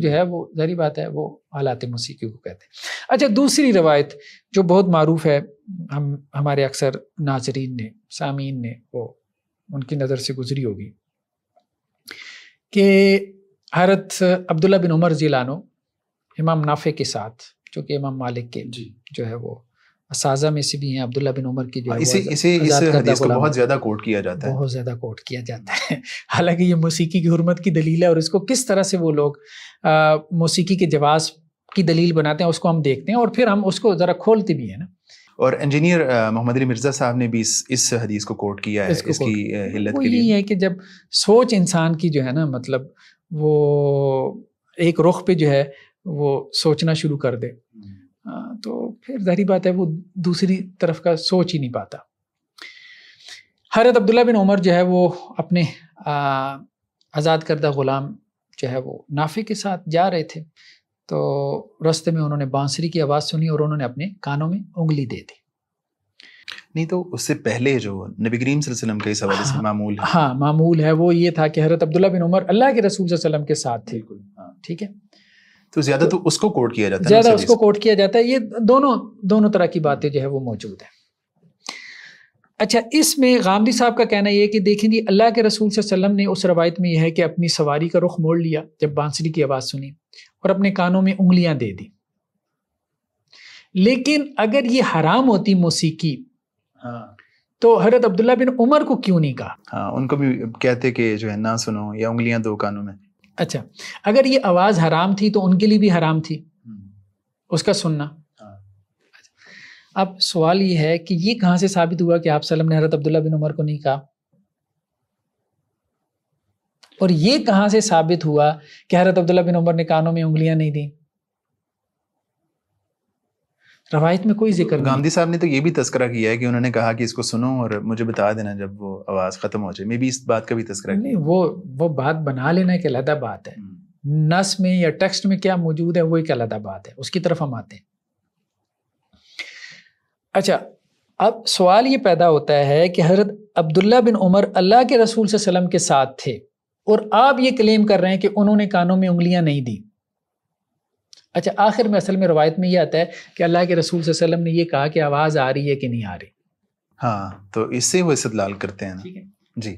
जो है वो जहरी बात है वो आलात मौसीकी को कहते हैं अच्छा दूसरी रवायत जो बहुत मरूफ है हम हमारे अक्सर नाजरीन ने सामीन ने वो उनकी नज़र से गुजरी होगी कि हरत अब्दुल्ला बिन उमर जिलानो इमाम नाफे के साथ जो कि इमाम मालिक के जो है वो साजा में से भी हैं अब्दुल्ला बिन उमर की जो इसे, इसे, इसे हदीस को बहुत ज़्यादा कोट किया जाता है बहुत ज़्यादा कोट किया जाता है हालांकि ये मौसीकी की हरमत की दलील है और इसको किस तरह से वो लोग मौसीकी के जवाब की दलील बनाते हैं उसको हम देखते हैं और फिर हम उसको ज़रा खोलते भी हैं ना और इंजीनियर मोहम्मद अली मिर्ज़ा साहब ने भी इस इस हदीस को कोट किया है इसकी हिल्लत के लिए है कि जब सोच इंसान की जो है ना मतलब वो एक रुख पे जो है वो सोचना शुरू कर दे हम्म। तो फिर जहरी बात है वो दूसरी तरफ का सोच ही नहीं पाता हरत अब्दुल्ला बिन उमर जो है वो अपने आज़ाद करदा ग़ुलाम जो है वो नाफे के साथ जा रहे थे तो रास्ते में उन्होंने बांसुरी की आवाज़ सुनी और उन्होंने अपने कानों में उंगली दे दी नहीं तो उससे पहले जो नबी करीम वसल्लम के इस हवाले से हाँ, मामूल है हाँ मामूल है वो ये था कि हरत अब्दुल्ला बिन उमर अल्लाह के रसूल वसल्लम के साथ थे हाँ, ठीक है तो ज्यादा तो उसको कोट किया जाता है ज्यादा उसको कोट किया जाता है ये दोनों दोनों तरह की बातें जो है वो मौजूद है अच्छा इसमें गांधी साहब का कहना यह कि देखें जी अल्लाह के रसूल सल्लम ने उस रवायत में यह है कि अपनी सवारी का रुख मोड़ लिया जब बांसुरी की आवाज़ सुनी और अपने कानों में उंगलियां दे दी लेकिन अगर ये हराम होती मौसीकी हाँ। तो हजरत अब्दुल्ला बिन उमर को क्यों नहीं कहा हाँ उनको भी कहते कि जो है ना सुनो या उंगलियां दो कानों में अच्छा अगर ये आवाज हराम थी तो उनके लिए भी हराम थी हम्म। उसका सुनना हाँ। अच्छा, अब सवाल ये है कि ये कहां से साबित हुआ कि आप सलम ने हरत अब्दुल्ला बिन उमर को नहीं कहा और ये कहां से साबित हुआ कि हरत अब्दुल्ला बिन उमर ने कानों में उंगलियां नहीं दी रवायत में कोई जिक्र गांधी साहब ने तो ये भी तस्करा किया है कि उन्होंने कहा कि इसको सुनो और मुझे बता देना जब वो आवाज़ ख़त्म हो जाए मे भी इस बात का भी तस्करा नहीं वो वो बात बना लेना एक अलहदा बात है हम्म। नस में या टेक्स्ट में क्या मौजूद है वो एक अलहदा बात है उसकी तरफ हम आते हैं अच्छा अब सवाल ये पैदा होता है कि हजरत अब्दुल्ला बिन उमर अल्लाह के रसूल सलम के साथ थे और आप ये क्लेम कर रहे हैं कि उन्होंने कानों में उंगलियां नहीं दी अच्छा आखिर में असल में रवायत में ये आता है कि अल्लाह के रसूल वसल्लम ने ये कहा कि आवाज़ आ रही है कि नहीं आ रही हाँ तो इससे वो इस्तलाल करते हैं ठीक है जी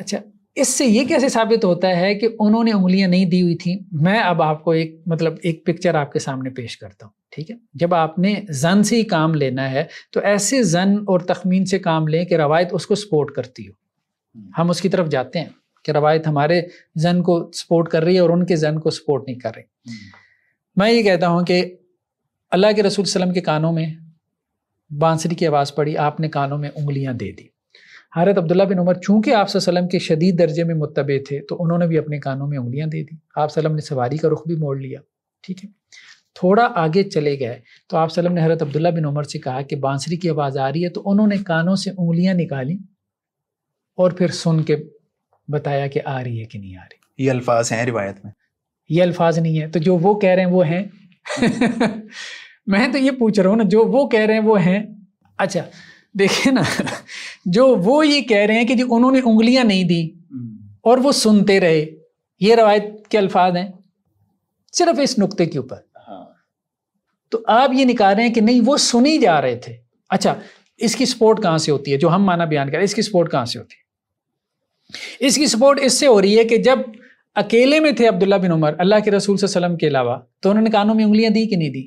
अच्छा इससे ये कैसे साबित होता है कि उन्होंने उंगलियां नहीं दी हुई थी मैं अब आपको एक मतलब एक पिक्चर आपके सामने पेश करता हूँ ठीक है जब आपने जन से ही काम लेना है तो ऐसे जन और तखमीन से काम लें कि रवायत उसको सपोर्ट करती हो हम्म। हम उसकी तरफ जाते हैं कि रवायत हमारे जन को सपोर्ट कर रही है और उनके जन को सपोर्ट नहीं कर रही हम्म। मैं ये कहता हूँ कि अल्लाह के रसूल वसम के कानों में बांसुरी की आवाज़ पड़ी आपने कानों में उंगलियाँ दे दी हरत अब्दुल्ला बिन उमर चूँकि आप के शदीद दर्जे में मुतबे थे तो उन्होंने भी अपने कानों में उंगलियाँ दे दी आप ने सवारी का रुख भी मोड़ लिया ठीक है थोड़ा आगे चले गए तो आप वसलम ने हरत अब्दुल्ला बिन उमर से कहा कि बांसरी की आवाज़ आ रही है तो उन्होंने कानों से उंगलियाँ निकाली और फिर सुन के बताया कि आ रही है कि नहीं आ रही ये अल्फाज हैं रिवायत में ये अल्फाज नहीं है तो जो वो कह रहे हैं वो हैं मैं तो ये पूछ रहा हूँ ना जो वो कह रहे हैं वो हैं अच्छा देखिए ना जो वो ये कह रहे हैं कि जो उन्होंने उंगलियां नहीं दी हम्म। और वो सुनते रहे ये रवायत के अल्फाज हैं सिर्फ इस नुक्ते के ऊपर हाँ। तो आप ये निकाल रहे हैं कि नहीं वो सुनी जा रहे थे अच्छा इसकी सपोर्ट कहाँ से होती है जो हम माना बयान कर रहे हैं इसकी सपोर्ट कहाँ से होती है इसकी सपोर्ट इससे हो रही है कि जब अकेले में थे अब्दुल्ला बिन उमर अल्लाह के रसूल सल्लम के अलावा तो उन्होंने कानों में उंगलियां दी कि नहीं दी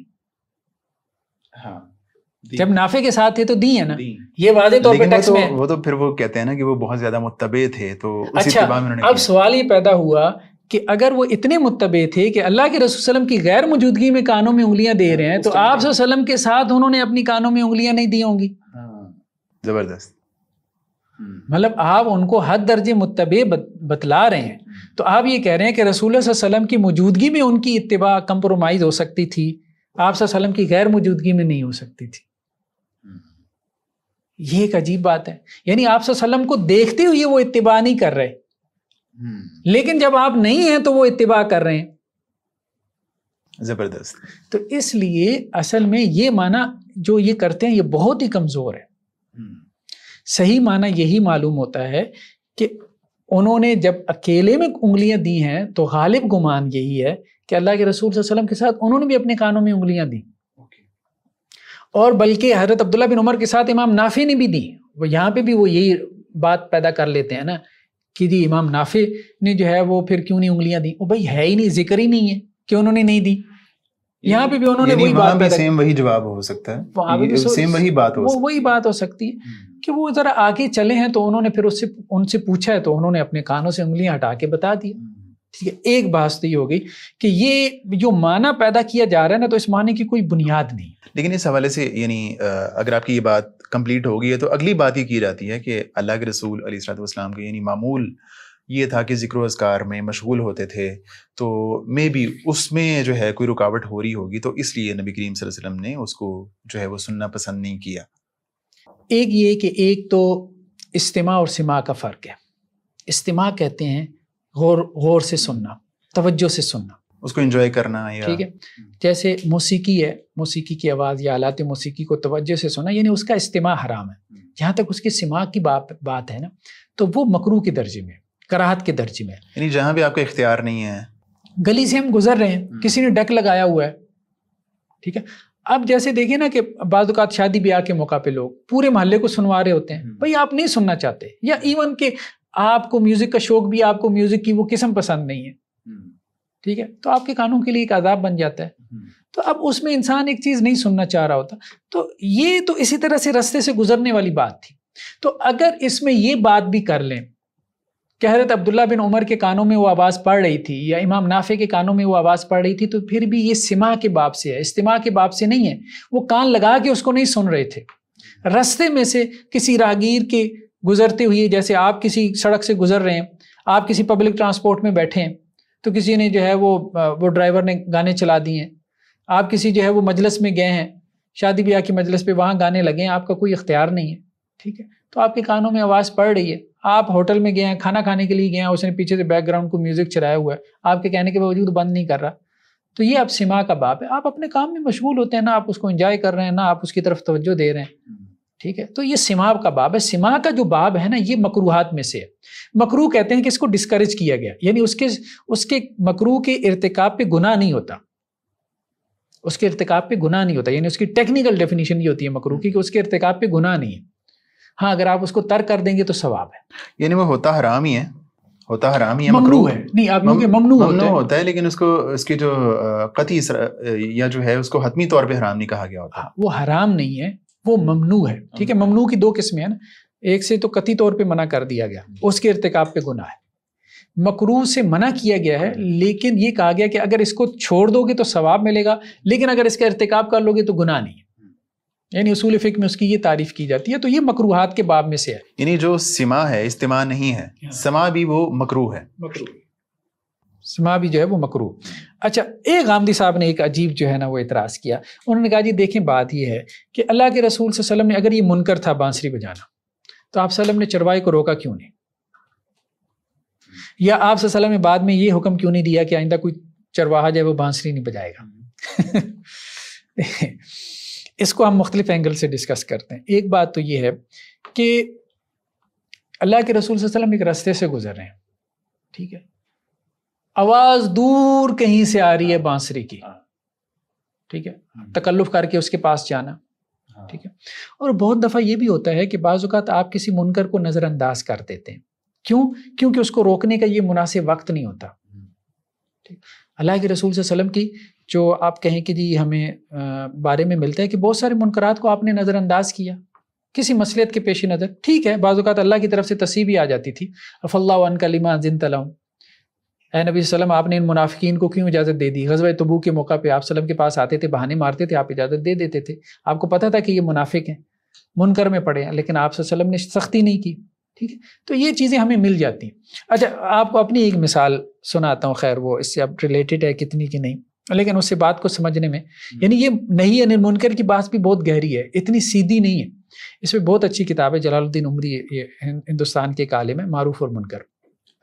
हाँ जब नाफे के साथ थे तो दी है ना दी। ये वादे तौर पर टेक्स्ट तो- में वो तो फिर वो कहते हैं ना कि वो बहुत ज्यादा मुतबे थे तो अच्छा अब सवाल ये पैदा हुआ कि अगर वो इतने मुतबे थे कि अल्लाह के रसूल सल्लम की गैर मौजूदगी में कानों में उंगलियां दे रहे हैं तो आप सल्लम के साथ उन्होंने अपनी कानों में उंगलियां नहीं दी होंगी हाँ, जबरदस्त मतलब आप उनको हद दर्जे मुतबे बतला रहे हैं तो आप ये कह रहे हैं कि रसूल वसम की मौजूदगी में उनकी इतबा कंप्रोमाइज़ हो सकती थी आप सल्लम की गैर मौजूदगी में नहीं हो सकती थी हम्म। ये एक अजीब बात है यानी आप सल्लम को देखते हुए वो इतबा नहीं कर रहे हम्म। लेकिन जब आप नहीं हैं तो वो इतबा कर रहे हैं जबरदस्त तो इसलिए असल में ये माना जो ये करते हैं ये बहुत ही कमज़ोर है हम्म। सही माना यही मालूम होता है कि उन्होंने जब अकेले में उंगलियां दी हैं तो गालिब गुमान यही है कि अल्लाह के रसूल वसल्लम के साथ उन्होंने भी अपने कानों में उंगलियां दी और बल्कि हज़रत अब्दुल्ला बिन उमर के साथ इमाम नाफे ने भी दी वो यहाँ पे भी वो यही बात पैदा कर लेते हैं ना कि जी इमाम नाफे ने जो है वो फिर क्यों नहीं उंगलियां दी वो भाई है ही नहीं जिक्र ही नहीं है कि उन्होंने नहीं दी यहाँ पे भी उन्होंने वही बात भी सेम वही जवाब हो सकता है वहां भी तो सेम वही बात हो वो वही बात हो सकती है हम्म। कि वो जरा आगे चले हैं तो उन्होंने फिर उससे उनसे पूछा है तो उन्होंने अपने कानों से उंगलियां हटा के बता दिया हम्म। ठीक है एक बात तो ये हो गई कि ये जो माना पैदा किया जा रहा है ना तो इस माने की कोई बुनियाद नहीं लेकिन इस हवाले से यानी अगर आपकी ये बात कंप्लीट हो गई है तो अगली बात ये की जाती है कि अल्लाह के रसूल अली सलाम के यानी मामूल ये था कि जिक्र असकार में मशगूल होते थे तो मे बी उसमें जो है कोई रुकावट हो रही होगी तो इसलिए नबी करीम वसल्लम ने उसको जो है वो सुनना पसंद नहीं किया एक ये कि एक तो इस्तेमा और सिमा का फ़र्क है इस्तेमा कहते हैं गौर गौर से सुनना तवज्जो से सुनना उसको इंजॉय करना या ठीक है जैसे मौसीकी है मौसीकी की आवाज़ या आलात मौसीकी को तवज्जो से सुना यानी उसका इस्तेमा हराम है हम्म। जहाँ तक उसकी सिमा की बात बात है ना तो वो मकरू के दर्जे में कराहत के दर्जे में यानी जहां भी आपका इख्तियार नहीं है गली से हम गुजर रहे हैं हम्म। किसी ने डक लगाया हुआ है ठीक है अब जैसे देखिए ना कि बाद शादी ब्याह के मौका पे लोग पूरे मोहल्ले को सुनवा रहे होते हैं हम्म। भाई आप नहीं सुनना चाहते या इवन के आपको म्यूज़िक का शौक भी आपको म्यूज़िक की वो किस्म पसंद नहीं है हम्म। ठीक है तो आपके कानों के लिए एक आदाब बन जाता है तो अब उसमें इंसान एक चीज़ नहीं सुनना चाह रहा होता तो ये तो इसी तरह से रस्ते से गुजरने वाली बात थी तो अगर इसमें ये बात भी कर लें कि हज़रत अब्दुल्ला बिन उमर के कानों में वो आवाज़ पड़ रही थी या इमाम नाफे के कानों में वो आवाज़ पड़ रही थी तो फिर भी ये सिमा के बाप से है इस्तिमा के बाप से नहीं है वो कान लगा के उसको नहीं सुन रहे थे रास्ते में से किसी राहगीर के गुजरते हुए जैसे आप किसी सड़क से गुजर रहे हैं आप किसी पब्लिक ट्रांसपोर्ट में बैठे हैं तो किसी ने जो है वो वो ड्राइवर ने गाने चला दिए हैं आप किसी जो है वो मजलस में गए हैं शादी ब्याह की मजलस पे वहाँ गाने लगे हैं आपका कोई इख्तियार नहीं है ठीक है तो आपके कानों में आवाज़ पड़ रही है आप होटल में गए हैं खाना खाने के लिए गए हैं उसने पीछे से बैकग्राउंड को म्यूजिक चलाया हुआ है आपके कहने के बावजूद बंद नहीं कर रहा तो ये आप सिमा का बाप है आप अपने काम में मशगूल होते हैं ना आप उसको इंजॉय कर रहे हैं ना आप उसकी तरफ तवज्जो दे रहे हैं ठीक है तो ये सिमा का बाब है सिमा का जो बाब है ना ये मकरूहत में से है मकरू कहते हैं कि इसको डिस्करेज किया गया यानी उसके उसके मकरू के इरतकाब पे गुना नहीं होता उसके इरतकाब पे गुना नहीं होता यानी उसकी टेक्निकल डेफिनेशन ये होती है मकरू की कि उसके इरतकाब पे गुना नहीं है हाँ अगर आप उसको तर कर देंगे तो सवाब है यानी वो होता हराम ही है होता हराम ही है है नहीं आप मम, ममनू होता है।, होता है लेकिन उसको उसकी जो कती या जो है उसको हतमी तौर पे हराम नहीं कहा गया होता हाँ, वो हराम नहीं है वो ममनू है ठीक है ममनू की दो किस्में हैं ना एक से तो कति तौर पे मना कर दिया गया उसके इरतकाब पे गुनाह है मकरू से मना किया गया है लेकिन ये कहा गया कि अगर इसको छोड़ दोगे तो सवाब मिलेगा लेकिन अगर इसका इरतकब कर लोगे तो गुनाह नहीं है यानी उसूल फिक में उसकी ये तारीफ की जाती है तो ये मकरूहत के बाब में से है यानी जो सिमा है इस्तेमा नहीं है हाँ। समा भी वो मकरू है समा भी जो है वो मकरू अच्छा एक गांधी साहब ने एक अजीब जो है ना वो इतराज किया उन्होंने कहा जी देखें बात यह है कि अल्लाह के रसूल वसलम ने अगर ये मुनकर था बांसुरी बजाना तो आप सलम ने चरवाई को रोका क्यों नहीं या आप सलम ने बाद में ये हुक्म क्यों नहीं दिया कि आइंदा कोई चरवाहा जो है वो बांसुरी नहीं बजाएगा इसको हम मुख्तलिफ एंगल से डिस्कस करते हैं एक बात तो ये है कि अल्लाह के रसूल वसल्लम एक रस्ते से गुजर रहे हैं ठीक है आवाज़ दूर कहीं से आ रही है बांसुरी की हाँ। ठीक है हाँ। तकल्लुफ करके उसके पास जाना हाँ। ठीक है और बहुत दफ़ा ये भी होता है कि बाज़त आप किसी मुनकर को नज़रअंदाज कर देते हैं क्यों क्योंकि उसको रोकने का ये मुनासिब वक्त नहीं होता अल्लाह के रसूल वसलम की जो आप कहें कि जी हमें आ, बारे में मिलता है कि बहुत सारे मुनकरात को आपने नज़रअंदाज किया किसी मसलियत के पेश नज़र ठीक है बाज़ात अल्लाह की तरफ से तसी भी आ जाती थी अफ़ल्ला कलिमा जिन तलाम ए नबी वसलम आपने इन मुनाफिकीन को क्यों इजाज़त दे दी गजब तबू के मौका पे आप सलम के पास आते थे बहाने मारते थे आप इजाज़त दे देते थे आपको पता था कि ये मुनाफिक हैं मुनकर में पड़े हैं लेकिन आप ने सख्ती नहीं की ठीक है तो ये चीज़ें हमें मिल जाती हैं अच्छा आपको अपनी एक मिसाल सुनाता हूँ खैर वो इससे अब रिलेटेड है कितनी कि नहीं लेकिन उससे बात को समझने में हम्म। यानी ये नहीं है मुनकर की बात भी बहुत गहरी है इतनी सीधी नहीं है इसमें बहुत अच्छी किताब है जलालुद्दीन उमरी हिंदुस्तान के काले में मारूफ और मुनकर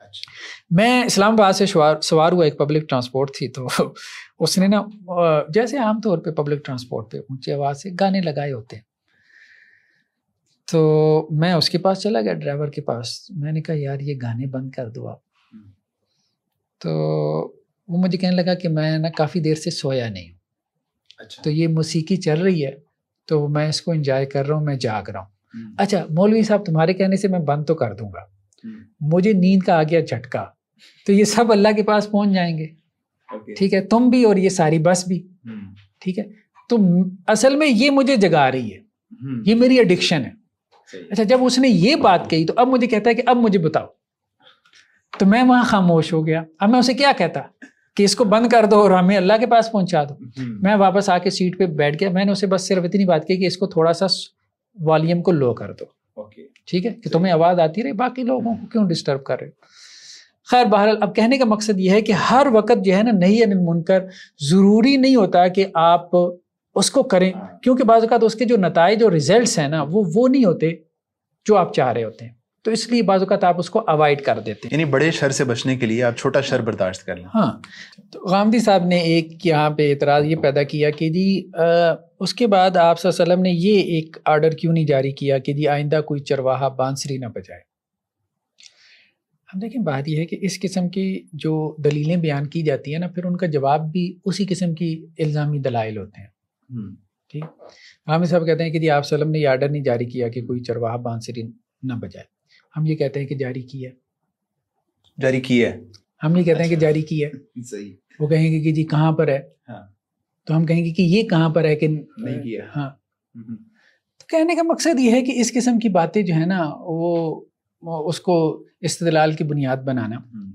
अच्छा। मैं इस्लामाबाद से सवार हुआ एक पब्लिक ट्रांसपोर्ट थी तो उसने ना जैसे आमतौर पर पब्लिक ट्रांसपोर्ट पर ऊँची आवाज़ से गाने लगाए होते हैं तो मैं उसके पास चला गया ड्राइवर के पास मैंने कहा यार ये गाने बंद कर दो आप तो वो मुझे कहने लगा कि मैं ना काफ़ी देर से सोया नहीं हूँ अच्छा। तो ये मौसीकी चल रही है तो मैं इसको इंजॉय कर रहा हूँ मैं जाग रहा हूँ हम्म। अच्छा मौलवी साहब तुम्हारे कहने से मैं बंद तो कर दूंगा हम्म। मुझे नींद का आ गया झटका तो ये सब अल्लाह के पास पहुंच जाएंगे ठीक है तुम भी और ये सारी बस भी हम्म। ठीक है तो असल में ये मुझे जगा रही है ये मेरी एडिक्शन है अच्छा जब उसने ये बात कही तो अब मुझे कहता है कि अब मुझे बताओ तो मैं वहां खामोश हो गया अब मैं उसे क्या कहता कि इसको बंद कर दो और हमें अल्लाह के पास पहुंचा दो हम्म। मैं वापस आके सीट पे बैठ गया मैंने उसे बस सिर्फ इतनी बात की कि इसको थोड़ा सा वॉल्यूम को लो कर दो ठीक है कि तुम्हें आवाज़ आती रही बाकी लोगों को क्यों डिस्टर्ब कर रहे हो खैर बहरहाल अब कहने का मकसद यह है कि हर वक्त जो है ना नहीं अनिल मुनकर ज़रूरी नहीं होता कि आप उसको करें हाँ। क्योंकि बाज़ अवत उसके जो नतज और रिजल्ट हैं ना वो वो नहीं होते जो आप चाह रहे होते हैं तो इसलिए बाज़ात आप उसको अवॉइड कर देते हैं यानी बड़े शर से बचने के लिए आप छोटा शर बर्दाश्त कर लें हाँ तो गांधी साहब ने एक यहाँ पे एतराज़ ये पैदा किया कि जी उसके बाद आप सल्लम ने ये एक आर्डर क्यों नहीं जारी किया कि जी आइंदा कोई चरवाहा बांसरी ना बजाए हम देखें बात यह है कि इस किस्म की जो दलीलें बयान की जाती हैं ना फिर उनका जवाब भी उसी किस्म की इल्ज़ामी दलाइल होते हैं हम्म। ठीक हम सब कहते हैं कि जी आप सलम ने आर्डर नहीं जारी किया कि कोई चरवाहा बांसुरी न बजाए हम ये कहते हैं कि जारी किया जारी किया हम ये कहते अच्छा। हैं कि अच्छा। जारी किया सही वो कहेंगे कि जी कहाँ पर है हाँ। तो हम कहेंगे कि ये कहाँ पर है कि नहीं किया हाँ हम्म। तो कहने का मकसद ये है कि इस किस्म की बातें जो है ना वो उसको इस्तलाल की बुनियाद बनाना हम्म।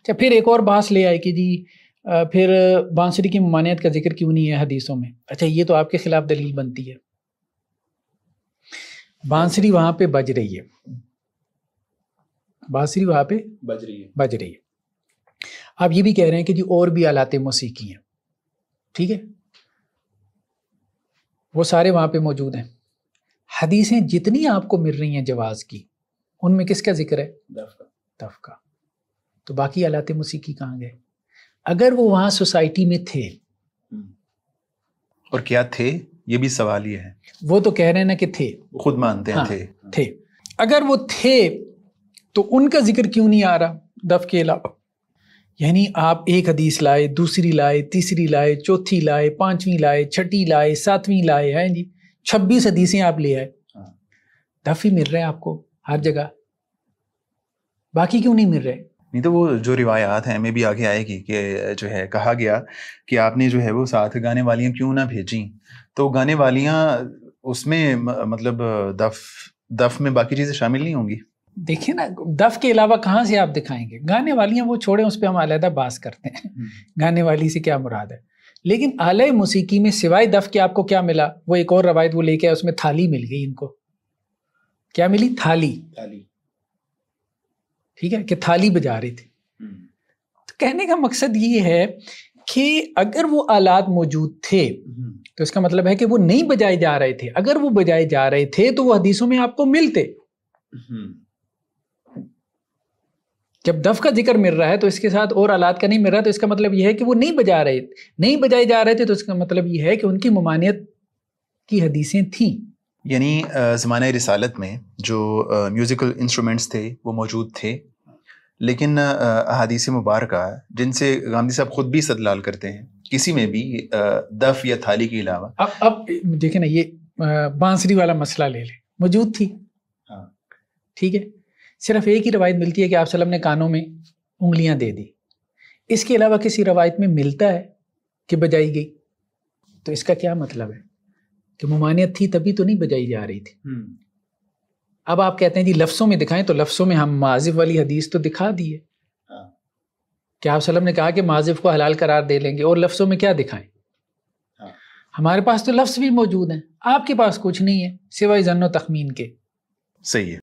अच्छा फिर एक और बात ले आए कि जी फिर बांसुरी की मानियत का जिक्र क्यों नहीं है हदीसों में अच्छा ये तो आपके खिलाफ दलील बनती है बांसुरी वहां पे बज रही है बांसुरी वहां पे बज रही है बज रही है आप ये भी कह रहे हैं कि जी और भी आलाते मौसीकी हैं ठीक है वो सारे वहां पे मौजूद हैं हदीसें जितनी आपको मिल रही हैं जवाज की उनमें किसका जिक्र है दफका तो बाकी आलाते मौसीकी कहाँ गए अगर वो वहां सोसाइटी में थे और क्या थे ये भी सवाल ही है वो तो कह रहे हैं ना कि थे खुद मानते हैं हाँ, थे थे अगर वो थे तो उनका जिक्र क्यों नहीं आ रहा दफ के अलावा यानी आप एक हदीस लाए दूसरी लाए तीसरी लाए चौथी लाए पांचवी लाए छठी लाए सातवीं लाए हैं जी छब्बीस हदीसें आप ले आए हाँ। दफ ही मिल रहे हैं आपको हर जगह बाकी क्यों नहीं मिल रहे नहीं तो वो जो रिवायात हैं में भी आगे आएगी कि जो है कहा गया कि आपने जो है वो साथ गाने वालियाँ क्यों ना भेजी तो गाने वालियाँ उसमें मतलब दफ दफ में बाकी चीज़ें शामिल नहीं होंगी देखिए ना दफ के अलावा कहाँ से आप दिखाएंगे गाने वालियाँ वो छोड़े उस पर हम अलहदा बास करते हैं हम्म। गाने वाली से क्या मुराद है लेकिन आलय मौसीकी में सिवाय दफ के आपको क्या मिला वो एक और रवायत वो लेके आया उसमें थाली मिल गई इनको क्या मिली थाली थाली ठीक है कि थाली बजा रही थी हम्म। तो कहने का मकसद ये है कि अगर वो आलात मौजूद थे हम्म। तो इसका मतलब है कि वो नहीं बजाए जा रहे थे अगर वो बजाए जा रहे थे तो वो हदीसों में आपको मिलते हम्म। जब दफ का जिक्र मिल रहा है तो इसके साथ और आलात का नहीं मिल रहा तो इसका मतलब यह है कि वो नहीं बजा रहे नहीं बजाए जा रहे थे तो इसका मतलब यह है कि उनकी ममानियत की हदीसें थी यानी जमान रसालत में जो म्यूज़िकल इंस्ट्रूमेंट्स थे वो मौजूद थे लेकिन अहादीस मुबारक जिनसे गांधी साहब ख़ुद भी सदलाल करते हैं किसी में भी दफ या थाली के अलावा अब अब देखें ना ये बांसुरी वाला मसला ले लें मौजूद थी हाँ ठीक है सिर्फ एक ही रवायत मिलती है कि आप सलम ने कानों में उंगलियां दे दी इसके अलावा किसी रवायत में मिलता है कि बजाई गई तो इसका क्या मतलब है कि मुमानियत थी तभी तो नहीं बजाई जा रही थी हम्म। अब आप कहते हैं जी लफ्सों में दिखाएं तो लफ्सों में हम माजिफ वाली हदीस तो दिखा दी है हाँ। क्या आप सलम ने कहा कि माजिफ को हलाल करार दे लेंगे और लफ्सों में क्या दिखाएं हाँ। हमारे पास तो लफ्स भी मौजूद हैं आपके पास कुछ नहीं है सिवाय जन्न तखमीन के सही है